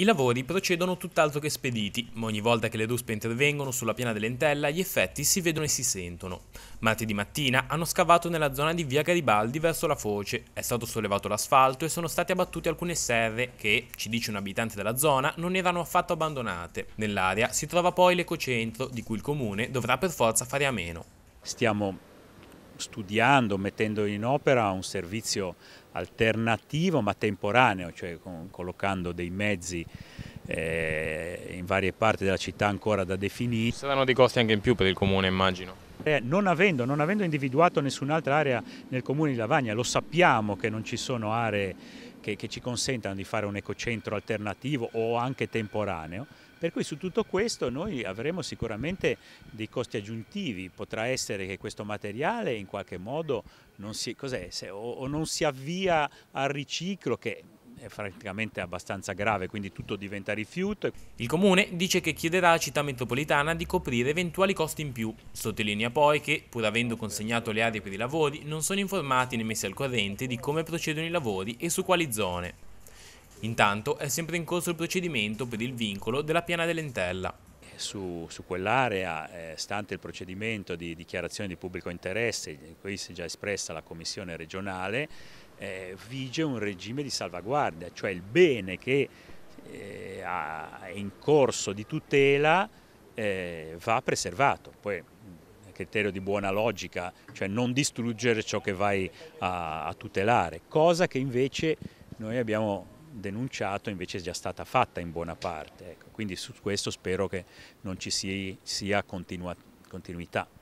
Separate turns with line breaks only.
I lavori procedono tutt'altro che spediti, ma ogni volta che le ruspe intervengono sulla piana dell'Entella gli effetti si vedono e si sentono. Martedì mattina hanno scavato nella zona di via Garibaldi verso la foce, è stato sollevato l'asfalto e sono state abbattute alcune serre che, ci dice un abitante della zona, non erano affatto abbandonate. Nell'area si trova poi l'ecocentro, di cui il comune dovrà per forza fare a meno.
Stiamo studiando, mettendo in opera un servizio alternativo ma temporaneo, cioè collocando dei mezzi eh, in varie parti della città ancora da definire. Saranno dei
costi anche in più per il comune immagino.
Eh, non, avendo, non, avendo, individuato nessun'altra area nel comune di Lavagna, lo sappiamo che non ci sono aree che, che ci consentano di fare un ecocentro alternativo o anche temporaneo, per cui su tutto questo noi avremo sicuramente dei costi aggiuntivi, potrà essere che questo materiale in qualche modo non si, o, o non si avvia al riciclo che è praticamente abbastanza
grave, quindi tutto diventa rifiuto. Il comune dice che chiederà alla città metropolitana di coprire eventuali costi in più. Sottolinea poi che, pur avendo consegnato le aree per i lavori, non sono informati né messi al corrente di come procedono i lavori e su quali zone. Intanto è sempre in corso il procedimento per il vincolo della piana dell'entella.
Eh, su, su quell'area, eh, stante il procedimento di dichiarazione di pubblico interesse, qui si è già espressa la Commissione regionale, eh, vige un regime di salvaguardia, cioè il bene che eh, è in corso di tutela eh, va preservato. Poi, mm, criterio di buona logica, cioè non distruggere ciò che vai a, a tutelare, cosa che invece noi abbiamo denunciato invece è già stata fatta in buona parte. Ecco, quindi su questo spero che non ci sia, sia continuità.